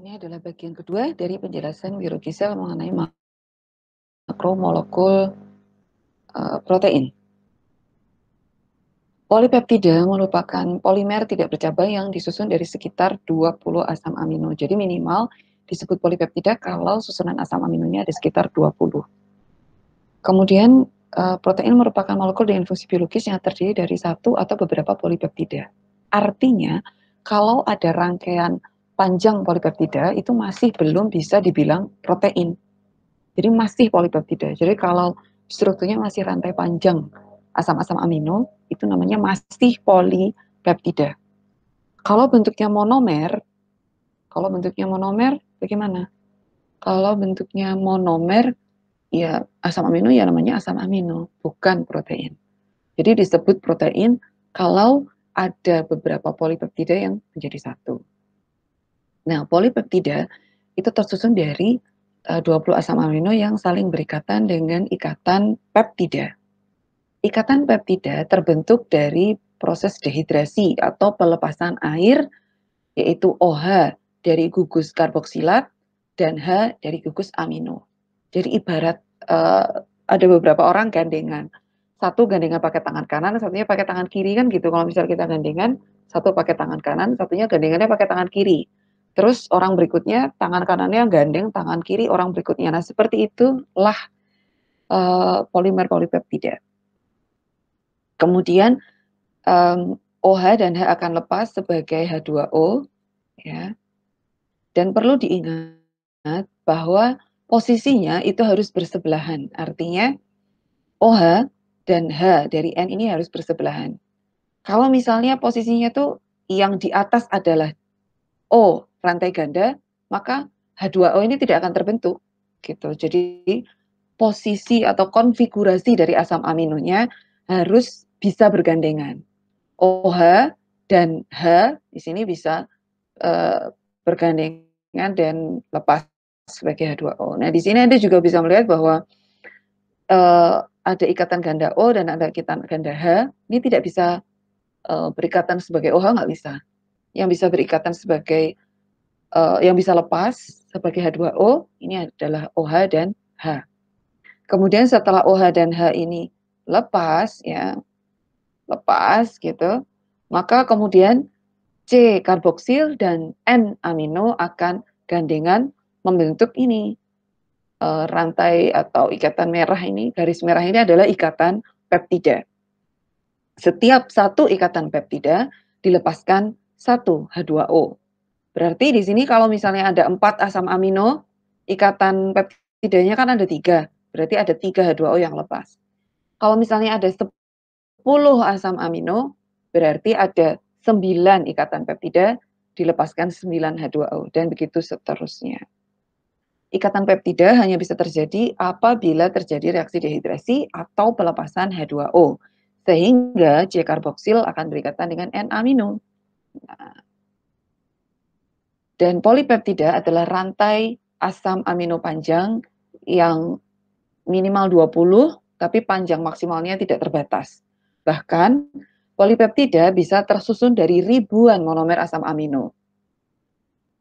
Ini adalah bagian kedua dari penjelasan Wirogisa mengenai makromolekul uh, protein. Polipeptida merupakan polimer tidak bercabang yang disusun dari sekitar 20 asam amino. Jadi minimal disebut polipeptida kalau susunan asam aminonya ada sekitar 20. Kemudian uh, protein merupakan molekul dengan fungsi biologis yang terdiri dari satu atau beberapa polipeptida. Artinya, kalau ada rangkaian panjang polipeptida itu masih belum bisa dibilang protein. Jadi masih polipeptida. Jadi kalau strukturnya masih rantai panjang asam-asam amino, itu namanya masih polipeptida. Kalau bentuknya monomer, kalau bentuknya monomer bagaimana? Kalau bentuknya monomer ya asam amino ya namanya asam amino, bukan protein. Jadi disebut protein kalau ada beberapa polipeptida yang menjadi satu. Nah, polipeptida itu tersusun dari eh, uh, 20 asam amino yang saling berikatan dengan ikatan peptida. Ikatan peptida terbentuk dari proses dehidrasi atau pelepasan air yaitu OH dari gugus karboksilat dan H dari gugus amino. Jadi ibarat uh, ada beberapa orang gandengan. Satu gandengan pakai tangan kanan, satunya pakai tangan kiri kan gitu. Kalau misalnya kita gandengan, satu pakai tangan kanan, satunya gandengannya pakai tangan kiri Terus orang berikutnya tangan kanannya gandeng tangan kiri orang berikutnya. Nah seperti itulah uh, polimer polipeptida. Kemudian um, OH dan H akan lepas sebagai H2O, ya. Dan perlu diingat bahwa posisinya itu harus bersebelahan. Artinya OH dan H dari N ini harus bersebelahan. Kalau misalnya posisinya tuh yang di atas adalah O rantai ganda, maka H2O ini tidak akan terbentuk gitu. Jadi posisi atau konfigurasi dari asam aminonya harus bisa bergandengan. OH dan H di sini bisa uh, bergandengan dan lepas sebagai H2O. Nah, di sini Anda juga bisa melihat bahwa uh, ada ikatan ganda O dan ada ikatan ganda H. Ini tidak bisa uh, berikatan sebagai OH, nggak bisa. Yang bisa berikatan sebagai uh, yang bisa lepas sebagai H2O ini adalah OH dan H. Kemudian setelah OH dan H ini lepas ya, lepas gitu, maka kemudian C karboksil dan N amino akan gandengan membentuk ini uh, rantai atau ikatan merah ini, garis merah ini adalah ikatan peptida. Setiap satu ikatan peptida dilepaskan satu H2O Berarti di sini kalau misalnya ada empat asam amino, ikatan peptidanya kan ada tiga. Berarti ada tiga H2O yang lepas. Kalau misalnya ada 10 asam amino, berarti ada 9 ikatan peptida dilepaskan 9 H2O dan begitu seterusnya. Ikatan peptida hanya bisa terjadi apabila terjadi reaksi dehidrasi atau pelepasan H2O. Sehingga C karboksil akan berikatan dengan N amino. Nah, dan polipeptida adalah rantai asam amino panjang yang minimal 20, tapi panjang maksimalnya tidak terbatas. Bahkan, polipeptida bisa tersusun dari ribuan monomer asam amino.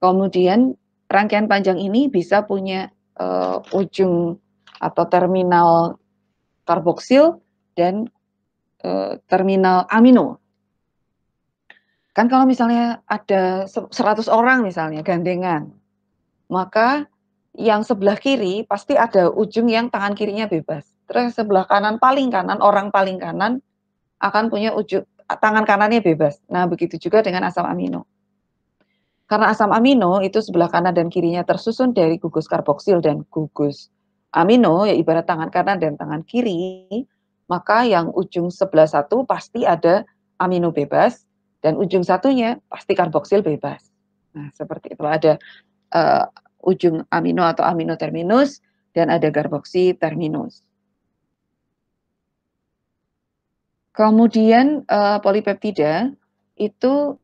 Kemudian, rangkaian panjang ini bisa punya uh, ujung atau terminal karboksil dan uh, terminal amino Kan kalau misalnya ada 100 orang misalnya gandengan, maka yang sebelah kiri pasti ada ujung yang tangan kirinya bebas. Terus sebelah kanan paling kanan, orang paling kanan akan punya ujung tangan kanannya bebas. Nah, begitu juga dengan asam amino. Karena asam amino itu sebelah kanan dan kirinya tersusun dari gugus karboksil dan gugus amino, ya ibarat tangan kanan dan tangan kiri, maka yang ujung sebelah satu pasti ada amino bebas, dan ujung satunya pasti karboksil bebas. Nah, seperti itu ada uh, ujung amino atau amino terminus dan ada karboksi terminus. Kemudian uh, polipeptida itu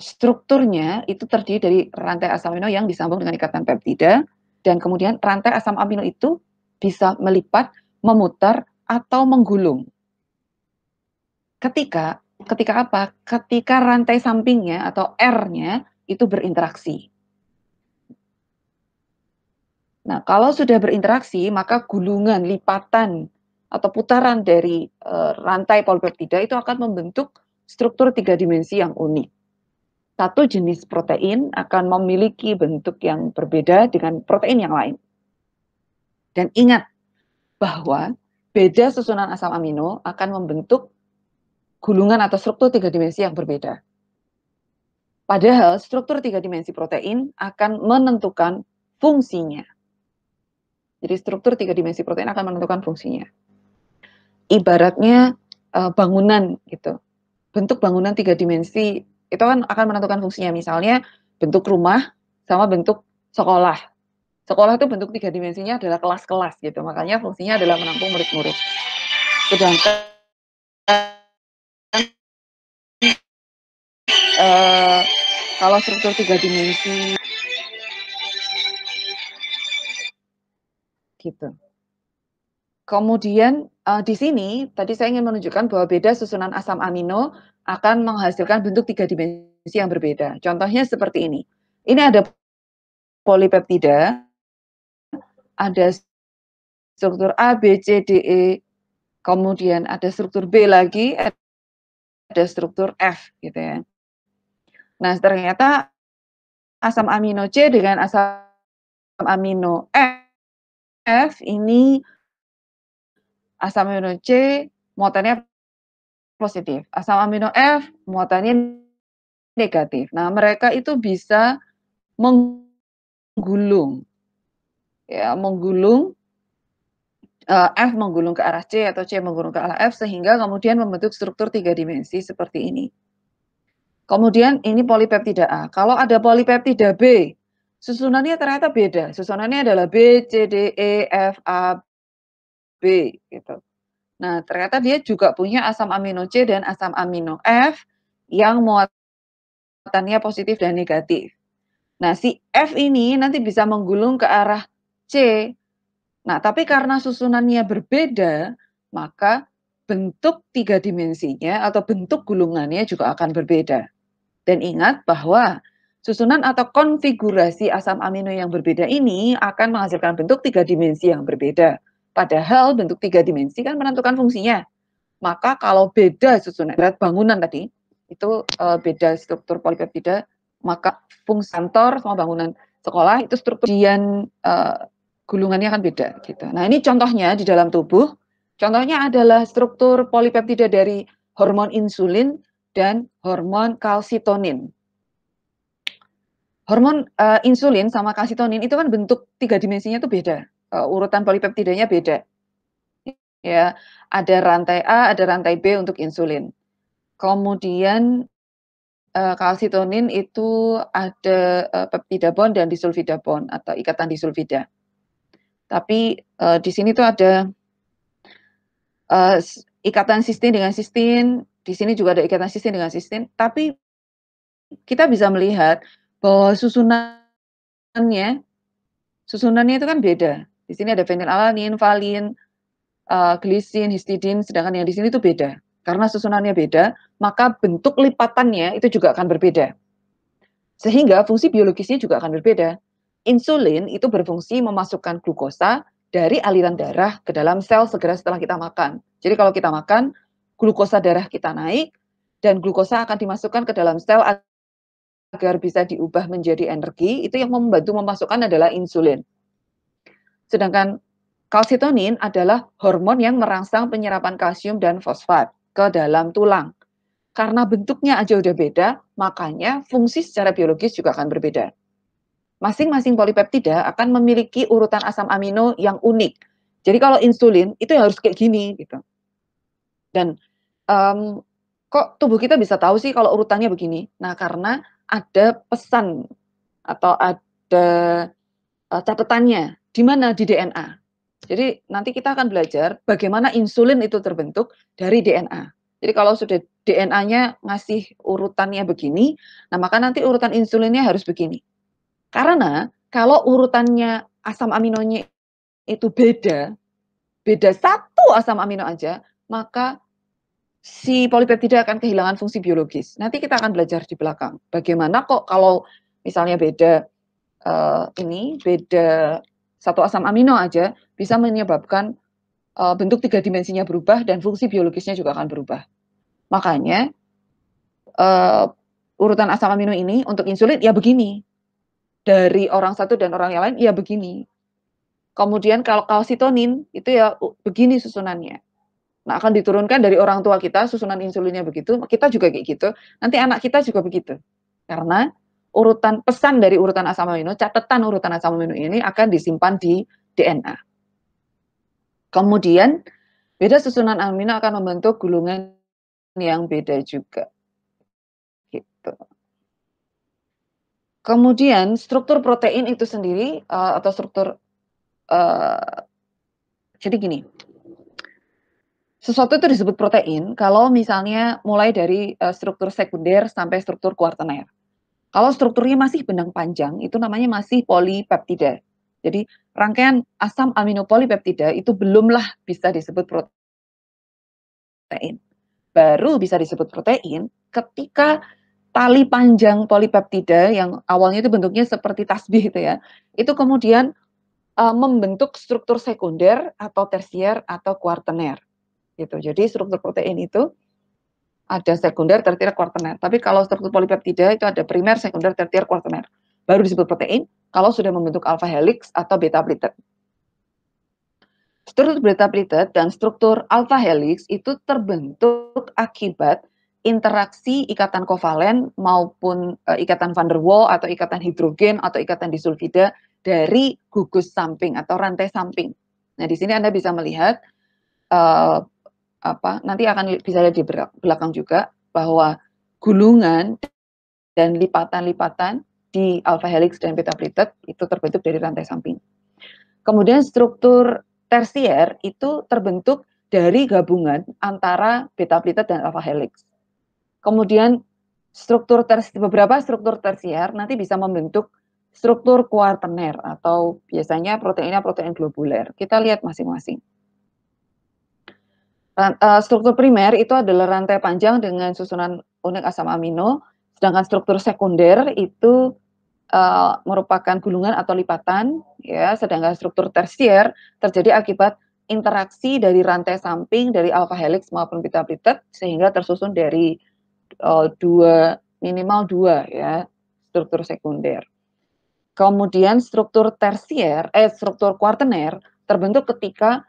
strukturnya itu terdiri dari rantai asam amino yang disambung dengan ikatan peptida dan kemudian rantai asam amino itu bisa melipat, memutar atau menggulung ketika ketika apa? Ketika rantai sampingnya atau R-nya itu berinteraksi. Nah, kalau sudah berinteraksi, maka gulungan, lipatan, atau putaran dari e, rantai polipeptida itu akan membentuk struktur tiga dimensi yang unik. Satu jenis protein akan memiliki bentuk yang berbeda dengan protein yang lain. Dan ingat bahwa beda susunan asam amino akan membentuk gulungan atau struktur tiga dimensi yang berbeda. Padahal struktur tiga dimensi protein akan menentukan fungsinya. Jadi struktur tiga dimensi protein akan menentukan fungsinya. Ibaratnya eh, bangunan gitu. Bentuk bangunan tiga dimensi itu kan akan menentukan fungsinya. Misalnya bentuk rumah sama bentuk sekolah. Sekolah itu bentuk tiga dimensinya adalah kelas-kelas gitu. Makanya fungsinya adalah menampung murid-murid. Sedangkan uh, kalau struktur tiga dimensi gitu. Kemudian uh, di sini tadi saya ingin menunjukkan bahwa beda susunan asam amino akan menghasilkan bentuk tiga dimensi yang berbeda. Contohnya seperti ini. Ini ada polipeptida, ada struktur A, B, C, D, E, kemudian ada struktur B lagi, ada struktur F gitu ya. Nah, ternyata asam amino C dengan asam amino F, ini asam amino C muatannya positif, asam amino F muatannya negatif. Nah, mereka itu bisa menggulung ya menggulung eh, F menggulung ke arah C atau C menggulung ke arah F sehingga kemudian membentuk struktur tiga dimensi seperti ini. Kemudian ini polipeptida A. Kalau ada polipeptida B, susunannya ternyata beda. Susunannya adalah B, C, D, E, F, A, B gitu. Nah, ternyata dia juga punya asam amino C dan asam amino F yang muatannya positif dan negatif. Nah, si F ini nanti bisa menggulung ke arah C. Nah, tapi karena susunannya berbeda, maka bentuk tiga dimensinya atau bentuk gulungannya juga akan berbeda. Dan ingat bahwa susunan atau konfigurasi asam amino yang berbeda ini akan menghasilkan bentuk tiga dimensi yang berbeda. Padahal bentuk tiga dimensi kan menentukan fungsinya. Maka kalau beda susunan berat bangunan tadi, itu eh, beda struktur polipeptida, maka fungsi kantor sama bangunan sekolah itu struktur dian uh, eh, gulungannya akan beda gitu. Nah, ini contohnya di dalam tubuh. Contohnya adalah struktur polipeptida dari hormon insulin dan hormon kalsitonin. Hormon uh, insulin sama kalsitonin itu kan bentuk tiga dimensinya itu beda. Uh, urutan polipeptidanya beda. Ya, ada rantai A, ada rantai B untuk insulin. Kemudian uh, kalsitonin itu ada uh, peptida bond dan disulfida bond atau ikatan disulfida. Tapi uh, di sini tuh ada uh, ikatan sistin dengan sistin, di sini juga ada ikatan sistem dengan sistem, tapi kita bisa melihat bahwa susunannya susunannya itu kan beda. Di sini ada fenilalanin, valin, uh, eh, glisin, histidin, sedangkan yang di sini itu beda. Karena susunannya beda, maka bentuk lipatannya itu juga akan berbeda. Sehingga fungsi biologisnya juga akan berbeda. Insulin itu berfungsi memasukkan glukosa dari aliran darah ke dalam sel segera setelah kita makan. Jadi kalau kita makan, glukosa darah kita naik dan glukosa akan dimasukkan ke dalam sel agar bisa diubah menjadi energi. Itu yang membantu memasukkan adalah insulin. Sedangkan kalsitonin adalah hormon yang merangsang penyerapan kalsium dan fosfat ke dalam tulang. Karena bentuknya aja udah beda, makanya fungsi secara biologis juga akan berbeda. Masing-masing polipeptida akan memiliki urutan asam amino yang unik. Jadi kalau insulin itu harus kayak gini gitu. Dan um, kok tubuh kita bisa tahu sih kalau urutannya begini? Nah, karena ada pesan atau ada uh, catatannya di mana di DNA. Jadi nanti kita akan belajar bagaimana insulin itu terbentuk dari DNA. Jadi kalau sudah DNA-nya ngasih urutannya begini, nah maka nanti urutan insulinnya harus begini. Karena kalau urutannya asam aminonya itu beda, beda satu asam amino aja, maka si polipeptida akan kehilangan fungsi biologis. Nanti kita akan belajar di belakang bagaimana kok kalau misalnya beda uh, ini beda satu asam amino aja bisa menyebabkan uh, bentuk tiga dimensinya berubah dan fungsi biologisnya juga akan berubah. Makanya uh, urutan asam amino ini untuk insulin ya begini. Dari orang satu dan orang yang lain ya begini. Kemudian kalau kalsitonin itu ya begini susunannya. Nah, akan diturunkan dari orang tua kita, susunan insulinnya begitu, kita juga kayak gitu. Nanti anak kita juga begitu. Karena urutan pesan dari urutan asam amino, catatan urutan asam amino ini akan disimpan di DNA. Kemudian, beda susunan amino akan membentuk gulungan yang beda juga. Gitu. Kemudian, struktur protein itu sendiri, eh, atau struktur, eh, jadi gini, sesuatu itu disebut protein kalau misalnya mulai dari uh, struktur sekunder sampai struktur kuartener. Kalau strukturnya masih benang panjang, itu namanya masih polipeptida. Jadi rangkaian asam amino polipeptida itu belumlah bisa disebut protein. Baru bisa disebut protein ketika tali panjang polipeptida yang awalnya itu bentuknya seperti tasbih itu ya, itu kemudian uh, membentuk struktur sekunder atau tersier atau kuartener gitu. Jadi struktur protein itu ada sekunder, tertier, kuartener. Tapi kalau struktur polipeptida itu ada primer, sekunder, tertier, kuartener. Baru disebut protein kalau sudah membentuk alpha helix atau beta pleated. Struktur beta pleated dan struktur alpha helix itu terbentuk akibat interaksi ikatan kovalen maupun e, ikatan van der Waal atau ikatan hidrogen atau ikatan disulfida dari gugus samping atau rantai samping. Nah, di sini Anda bisa melihat e, apa nanti akan bisa lihat di belakang juga bahwa gulungan dan lipatan-lipatan di alpha helix dan beta pleated itu terbentuk dari rantai samping. Kemudian struktur tersier itu terbentuk dari gabungan antara beta pleated dan alpha helix. Kemudian struktur ters, beberapa struktur tersier nanti bisa membentuk struktur kuartener atau biasanya proteinnya protein globuler. Kita lihat masing-masing. Eh, struktur primer itu adalah rantai panjang dengan susunan unik asam amino, sedangkan struktur sekunder itu uh, merupakan gulungan atau lipatan, ya. Sedangkan struktur tersier terjadi akibat interaksi dari rantai samping dari alpha helix maupun beta plitet sehingga tersusun dari uh, dua minimal dua ya struktur sekunder. Kemudian struktur tersier, eh struktur kuartener terbentuk ketika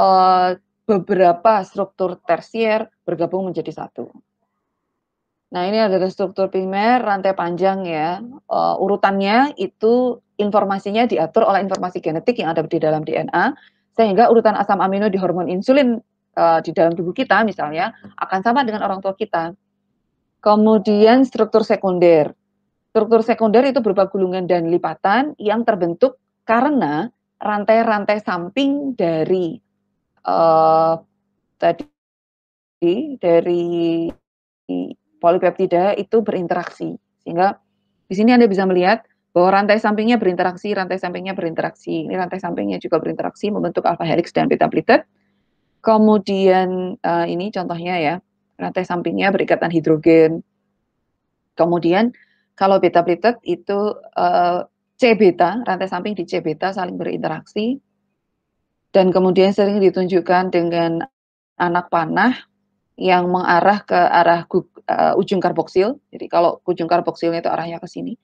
uh, beberapa struktur tersier bergabung menjadi satu. Nah, ini adalah struktur primer, rantai panjang ya. Uh, urutannya itu informasinya diatur oleh informasi genetik yang ada di dalam DNA, sehingga urutan asam amino di hormon insulin uh, di dalam tubuh kita misalnya akan sama dengan orang tua kita. Kemudian struktur sekunder. Struktur sekunder itu berupa gulungan dan lipatan yang terbentuk karena rantai-rantai samping dari uh, tadi dari polipeptida itu berinteraksi sehingga di sini Anda bisa melihat bahwa rantai sampingnya berinteraksi, rantai sampingnya berinteraksi, ini rantai sampingnya juga berinteraksi membentuk alpha helix dan beta pleated. Kemudian uh, ini contohnya ya, rantai sampingnya berikatan hidrogen. Kemudian kalau beta pleated itu uh, C beta, rantai samping di C beta saling berinteraksi dan kemudian sering ditunjukkan dengan anak panah yang mengarah ke arah uh, ujung karboksil. Jadi kalau ujung karboksilnya itu arahnya ke sini.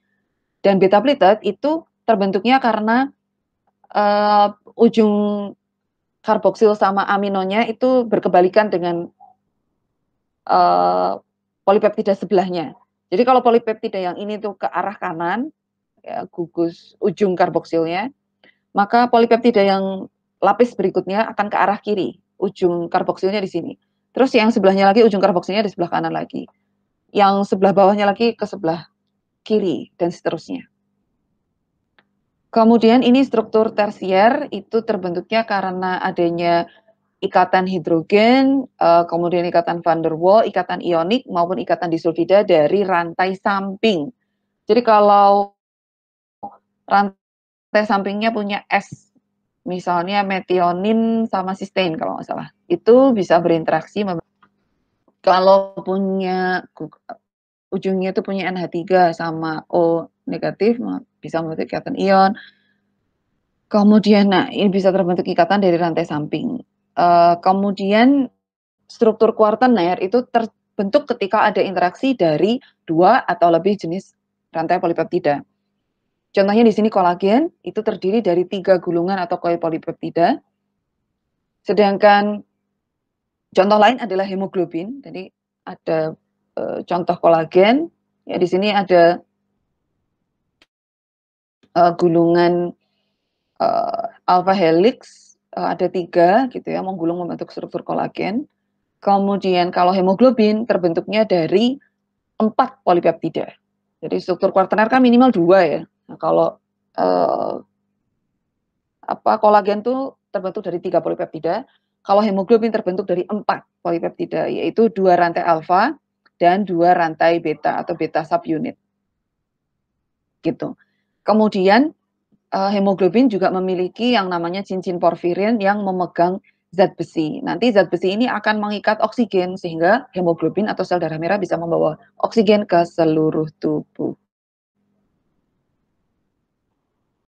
Dan beta pleated itu terbentuknya karena uh, ujung karboksil sama aminonya itu berkebalikan dengan uh, polipeptida sebelahnya. Jadi kalau polipeptida yang ini tuh ke arah kanan, ya, gugus ujung karboksilnya, maka polipeptida yang lapis berikutnya akan ke arah kiri, ujung karboksilnya di sini. Terus yang sebelahnya lagi ujung karboksilnya di sebelah kanan lagi. Yang sebelah bawahnya lagi ke sebelah kiri dan seterusnya. Kemudian ini struktur tersier itu terbentuknya karena adanya ikatan hidrogen, eh, kemudian ikatan van der Waal, ikatan ionik maupun ikatan disulfida dari rantai samping. Jadi kalau rantai sampingnya punya S misalnya metionin sama sistein kalau nggak salah itu bisa berinteraksi kalau punya ujungnya itu punya NH3 sama O negatif bisa membentuk ikatan ion kemudian nah ini bisa terbentuk ikatan dari rantai samping uh, kemudian struktur kuartener itu terbentuk ketika ada interaksi dari dua atau lebih jenis rantai polipeptida Contohnya di sini kolagen itu terdiri dari tiga gulungan atau koi polipeptida. Sedangkan contoh lain adalah hemoglobin. Jadi ada e, contoh kolagen. Ya di sini ada e, gulungan e, alpha helix e, ada tiga gitu ya menggulung membentuk struktur kolagen. Kemudian kalau hemoglobin terbentuknya dari empat polipeptida. Jadi struktur kuarterner kan minimal dua ya Nah, kalau eh, apa kolagen itu terbentuk dari tiga polipeptida, kalau hemoglobin terbentuk dari empat polipeptida, yaitu dua rantai alfa dan dua rantai beta atau beta subunit. Gitu. Kemudian eh, hemoglobin juga memiliki yang namanya cincin porfirin yang memegang zat besi. Nanti zat besi ini akan mengikat oksigen sehingga hemoglobin atau sel darah merah bisa membawa oksigen ke seluruh tubuh.